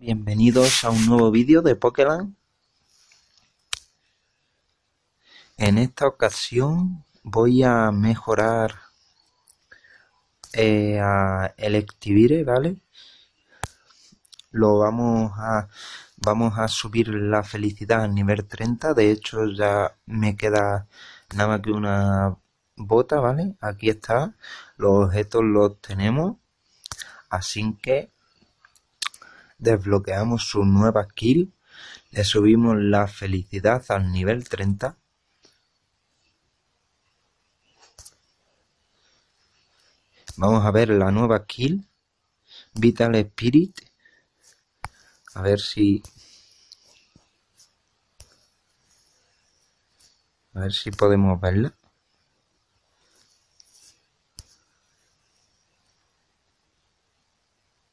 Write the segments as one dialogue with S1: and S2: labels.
S1: Bienvenidos a un nuevo vídeo de Pokéland. En esta ocasión voy a mejorar eh, a Electivire, ¿vale? Lo vamos a vamos a subir la felicidad a nivel 30, de hecho ya me queda nada más que una bota, ¿vale? Aquí está, los objetos los tenemos, así que desbloqueamos su nueva kill. le subimos la felicidad al nivel 30. Vamos a ver la nueva kill. Vital Spirit. A ver si... A ver si podemos verla.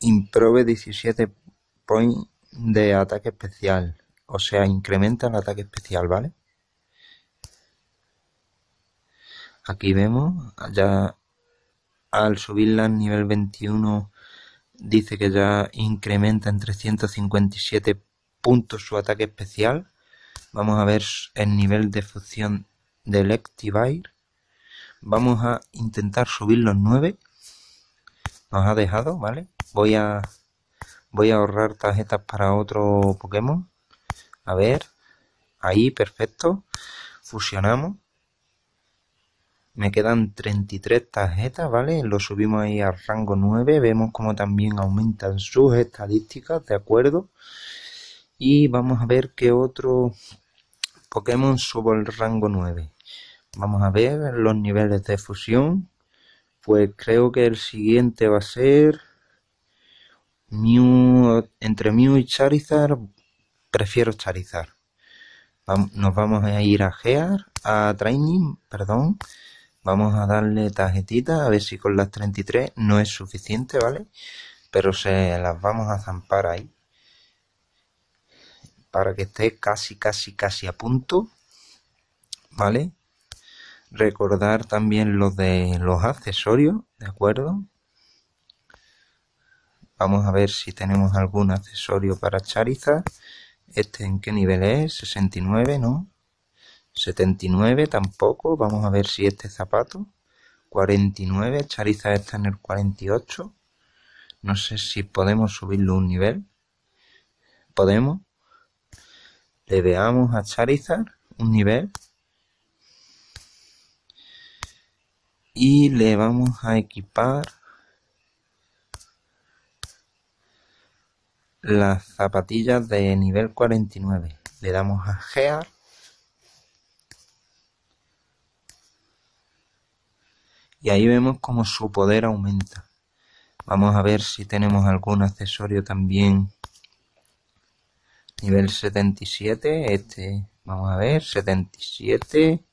S1: Improve 17 de ataque especial. O sea, incrementa el ataque especial, ¿vale? Aquí vemos, ya al subirla al nivel 21 dice que ya incrementa en 357 puntos su ataque especial. Vamos a ver el nivel de función del Electivire. Vamos a intentar subir los 9. Nos ha dejado, ¿vale? Voy a Voy a ahorrar tarjetas para otro Pokémon. A ver. Ahí, perfecto. Fusionamos. Me quedan 33 tarjetas, ¿vale? Lo subimos ahí al rango 9. Vemos como también aumentan sus estadísticas, ¿de acuerdo? Y vamos a ver qué otro Pokémon subo al rango 9. Vamos a ver los niveles de fusión. Pues creo que el siguiente va a ser entre Mew y Charizard, prefiero Charizard. nos vamos a ir a Gear, a Training, perdón. Vamos a darle tarjetitas, a ver si con las 33 no es suficiente, ¿vale? Pero se las vamos a zampar ahí. Para que esté casi, casi, casi a punto. ¿Vale? Recordar también los de los accesorios, ¿de acuerdo? Vamos a ver si tenemos algún accesorio para Charizard. Este en qué nivel es, 69, ¿no? 79 tampoco, vamos a ver si este zapato. 49, Charizard está en el 48. No sé si podemos subirlo un nivel. Podemos. Le veamos a Charizard un nivel. Y le vamos a equipar las zapatillas de nivel 49. Le damos a Gear. Y ahí vemos como su poder aumenta. Vamos a ver si tenemos algún accesorio también. Nivel 77, este, vamos a ver, 77.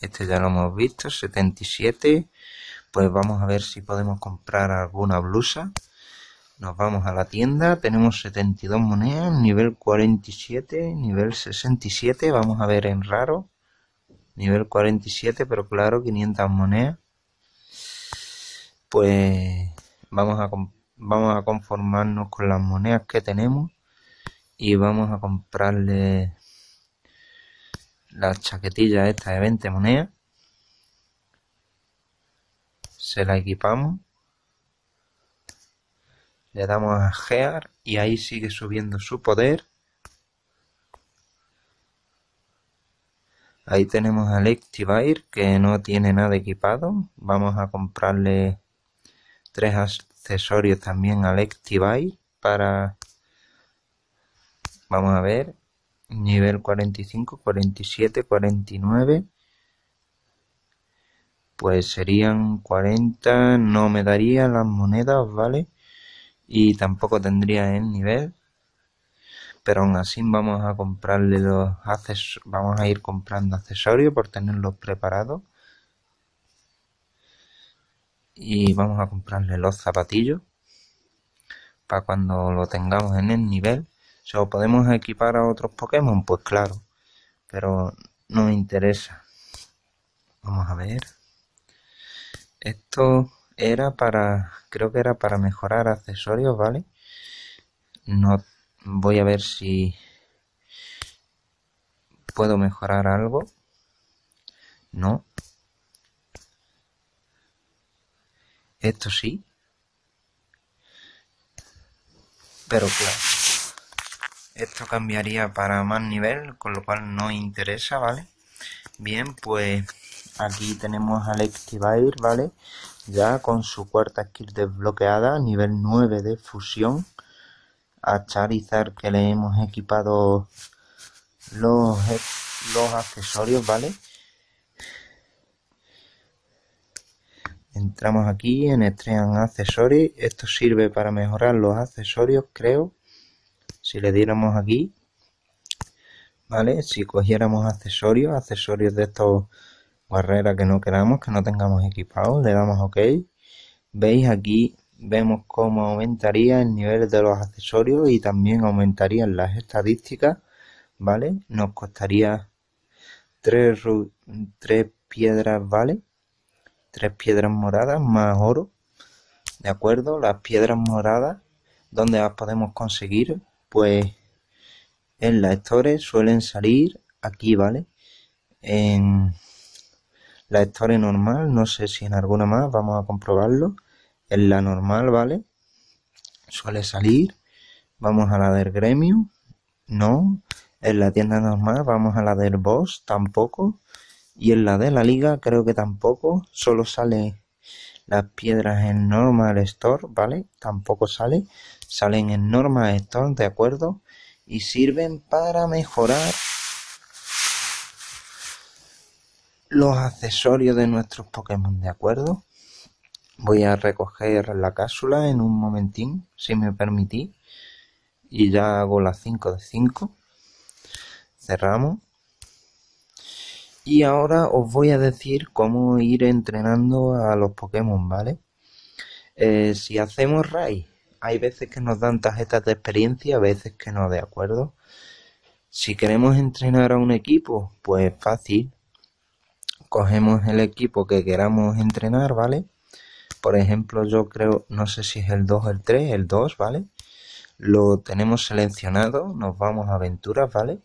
S1: Este ya lo hemos visto, 77. Pues vamos a ver si podemos comprar alguna blusa. Nos vamos a la tienda, tenemos 72 monedas, nivel 47, nivel 67, vamos a ver en raro. Nivel 47, pero claro, 500 monedas. Pues vamos a, vamos a conformarnos con las monedas que tenemos y vamos a comprarle la chaquetilla esta de 20 monedas. Se la equipamos le damos a Gear y ahí sigue subiendo su poder. Ahí tenemos a Electivire que no tiene nada equipado. Vamos a comprarle tres accesorios también a Electivire para... Vamos a ver. Nivel 45, 47, 49 pues serían 40, no me daría las monedas, ¿vale? y tampoco tendría el nivel pero aún así vamos a comprarle los vamos a ir comprando accesorios por tenerlos preparados y vamos a comprarle los zapatillos para cuando lo tengamos en el nivel se lo podemos equipar a otros Pokémon pues claro pero no me interesa vamos a ver esto era para, creo que era para mejorar accesorios, ¿vale? No voy a ver si puedo mejorar algo. No. Esto sí. Pero claro, esto cambiaría para más nivel, con lo cual no interesa, ¿vale? Bien, pues Aquí tenemos a Electivire, ¿vale? Ya con su cuarta skill desbloqueada, nivel 9 de fusión. A charizar que le hemos equipado los, e, los accesorios, ¿vale? Entramos aquí en Estrean accesorios. Esto sirve para mejorar los accesorios, creo. Si le diéramos aquí, ¿vale? Si cogiéramos accesorios, accesorios de estos barrera que no queramos, que no tengamos equipado, le damos OK. Veis aquí, vemos cómo aumentaría el nivel de los accesorios y también aumentarían las estadísticas, ¿vale? Nos costaría tres, tres piedras, ¿vale? Tres piedras moradas más oro, ¿de acuerdo? Las piedras moradas, ¿dónde las podemos conseguir? Pues en las stores suelen salir aquí, ¿vale? En la historia normal, no sé si en alguna más, vamos a comprobarlo. En la normal, ¿vale? Suele salir. Vamos a la del gremio, no. En la tienda normal, vamos a la del boss, tampoco. Y en la de la liga, creo que tampoco. Solo sale las piedras en normal store, ¿vale? Tampoco sale. Salen en normal store, ¿de acuerdo? Y sirven para mejorar los accesorios de nuestros Pokémon, ¿de acuerdo? Voy a recoger la cápsula en un momentín, si me permitís. Y ya hago las 5 de 5. Cerramos. Y ahora os voy a decir cómo ir entrenando a los Pokémon, ¿vale? Eh, si hacemos raid, hay veces que nos dan tarjetas de experiencia, a veces que no, ¿de acuerdo? Si queremos entrenar a un equipo, pues fácil cogemos el equipo que queramos entrenar, ¿vale? Por ejemplo, yo creo, no sé si es el 2 el 3, el 2, ¿vale? Lo tenemos seleccionado, nos vamos a aventuras, ¿vale?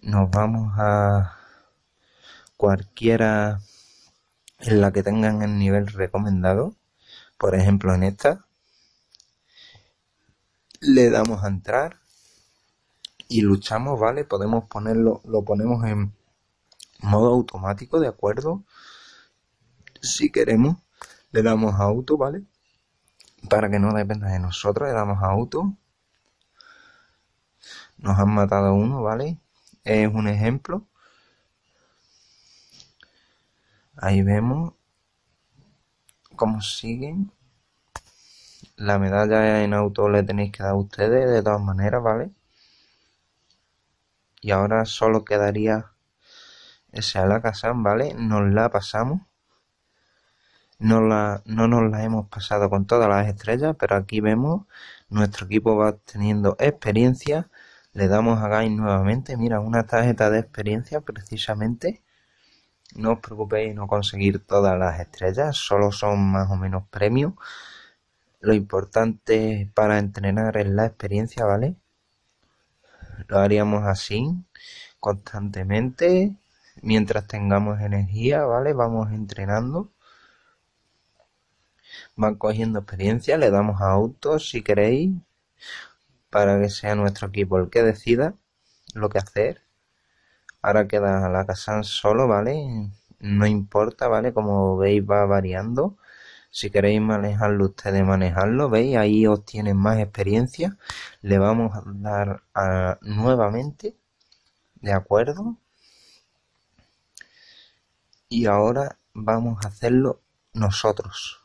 S1: Nos vamos a cualquiera en la que tengan el nivel recomendado, por ejemplo en esta, le damos a entrar y luchamos, ¿vale? Podemos ponerlo, lo ponemos en modo automático, ¿de acuerdo? Si queremos, le damos auto, ¿vale? Para que no dependa de nosotros, le damos auto. Nos han matado uno, ¿vale? Es un ejemplo. Ahí vemos cómo siguen. La medalla en auto le tenéis que dar a ustedes de todas maneras, ¿vale? Y ahora solo quedaría esa es la Kazan, ¿vale? Nos la pasamos. No, la, no nos la hemos pasado con todas las estrellas, pero aquí vemos, nuestro equipo va teniendo experiencia. Le damos a Gain nuevamente, mira, una tarjeta de experiencia precisamente. No os preocupéis no conseguir todas las estrellas, solo son más o menos premios. Lo importante para entrenar es la experiencia, ¿vale? Lo haríamos así, constantemente mientras tengamos energía, ¿vale? Vamos entrenando. Van cogiendo experiencia, le damos a autos si queréis, para que sea nuestro equipo el que decida lo que hacer. Ahora queda la Kazan solo, ¿vale? No importa, ¿vale? Como veis va variando. Si queréis manejarlo ustedes, manejarlo. ¿Veis? Ahí obtienen más experiencia. Le vamos a dar a, nuevamente. ¿De acuerdo? y ahora vamos a hacerlo nosotros.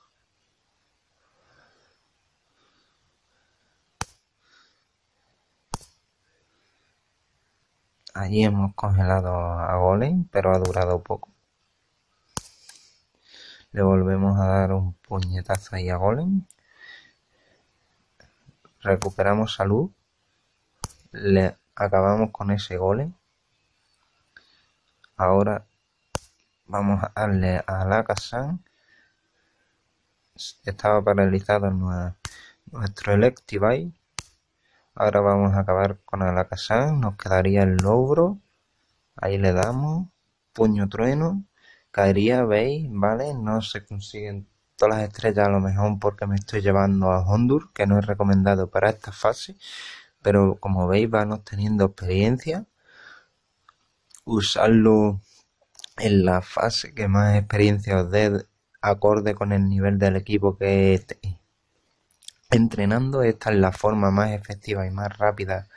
S1: Allí hemos congelado a Golem, pero ha durado poco. Le volvemos a dar un puñetazo ahí a Golem. Recuperamos salud. Le acabamos con ese Golem. Ahora Vamos a darle a la Estaba paralizado nuestro Electivite Ahora vamos a acabar con Alakazam. Nos quedaría el logro. Ahí le damos. Puño trueno. Caería, ¿veis? ¿Vale? No se consiguen todas las estrellas a lo mejor porque me estoy llevando a Hondur, que no es recomendado para esta fase. Pero como veis van teniendo experiencia. Usarlo en la fase que más experiencia os dé acorde con el nivel del equipo que estéis entrenando. Esta es la forma más efectiva y más rápida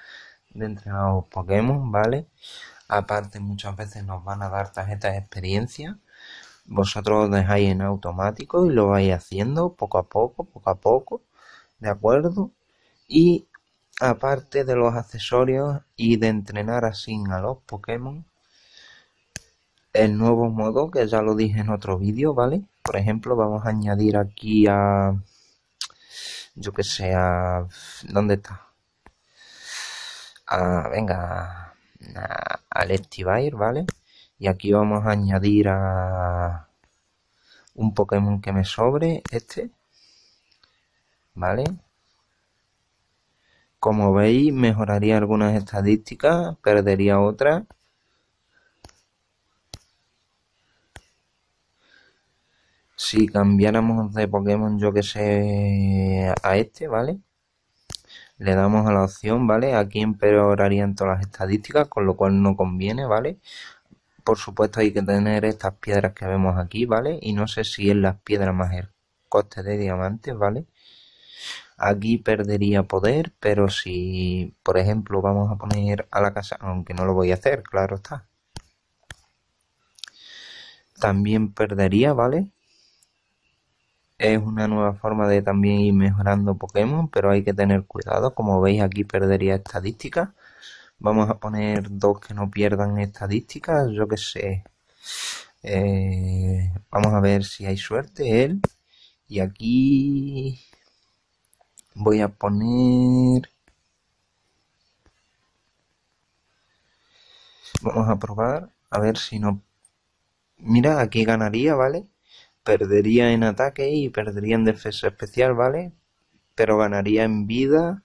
S1: de entrenar a los Pokémon, ¿vale? Aparte muchas veces nos van a dar tarjetas de experiencia. Vosotros dejáis en automático y lo vais haciendo poco a poco, poco a poco, ¿de acuerdo? Y aparte de los accesorios y de entrenar así a los Pokémon, el nuevo modo que ya lo dije en otro vídeo, ¿vale? Por ejemplo, vamos a añadir aquí a... Yo que sé, ¿Dónde está? A, venga, a, al ¿vale? Y aquí vamos a añadir a... Un Pokémon que me sobre, este. ¿Vale? Como veis, mejoraría algunas estadísticas, perdería otras si cambiáramos de Pokémon, yo que sé, a este, ¿vale? Le damos a la opción, ¿vale? Aquí empeorarían todas las estadísticas, con lo cual no conviene, ¿vale? Por supuesto hay que tener estas piedras que vemos aquí, ¿vale? Y no sé si es las piedras más el coste de diamantes, ¿vale? Aquí perdería poder, pero si, por ejemplo, vamos a poner a la casa, aunque no lo voy a hacer, claro está. También perdería, ¿vale? es una nueva forma de también ir mejorando Pokémon, pero hay que tener cuidado. Como veis aquí perdería estadística. Vamos a poner dos que no pierdan estadísticas, yo que sé. Eh, vamos a ver si hay suerte él. Y aquí voy a poner... Vamos a probar, a ver si no... Mira, aquí ganaría, ¿vale? perdería en ataque y perdería en defensa especial, ¿vale? Pero ganaría en vida,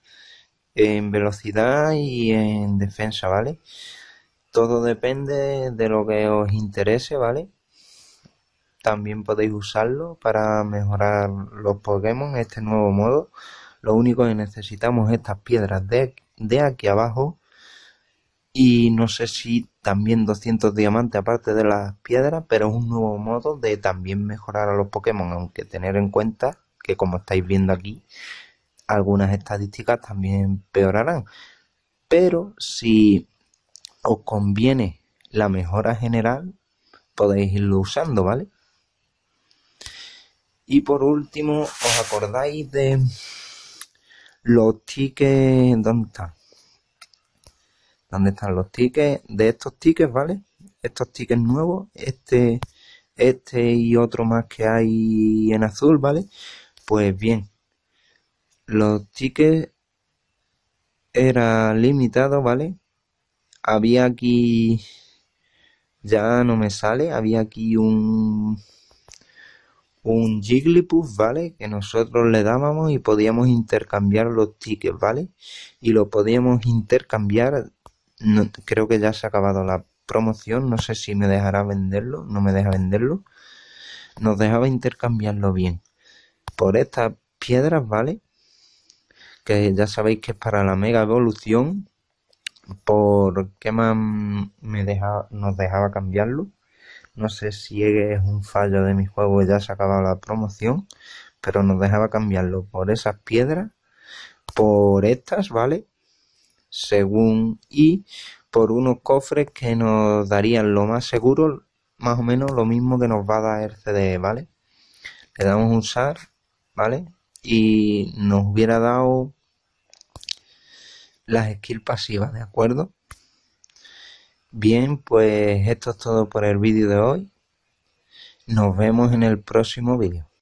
S1: en velocidad y en defensa, ¿vale? Todo depende de lo que os interese, ¿vale? También podéis usarlo para mejorar los Pokémon, este nuevo modo. Lo único que necesitamos es estas piedras de, de aquí abajo y no sé si también 200 diamantes aparte de las piedras, pero es un nuevo modo de también mejorar a los Pokémon, aunque tener en cuenta que como estáis viendo aquí, algunas estadísticas también peorarán. Pero si os conviene la mejora general, podéis irlo usando, ¿vale? Y por último, ¿os acordáis de los tickets? ¿Dónde están? dónde están los tickets, de estos tickets, ¿vale? Estos tickets nuevos, este, este y otro más que hay en azul, ¿vale? Pues bien, los tickets era limitado, ¿vale? Había aquí, ya no me sale, había aquí un un Jigglypuff, ¿vale? Que nosotros le dábamos y podíamos intercambiar los tickets, ¿vale? Y lo podíamos intercambiar no, creo que ya se ha acabado la promoción, no sé si me dejará venderlo, no me deja venderlo. Nos dejaba intercambiarlo bien. Por estas piedras, ¿vale? Que ya sabéis que es para la mega evolución. ¿Por qué más me deja, nos dejaba cambiarlo? No sé si es un fallo de mi juego, ya se ha acabado la promoción. Pero nos dejaba cambiarlo por esas piedras, por estas, ¿vale? según y por unos cofres que nos darían lo más seguro, más o menos lo mismo que nos va a dar el CD, e, ¿vale? Le damos un SAR, ¿vale? Y nos hubiera dado las skills pasivas, ¿de acuerdo? Bien, pues esto es todo por el vídeo de hoy. Nos vemos en el próximo vídeo.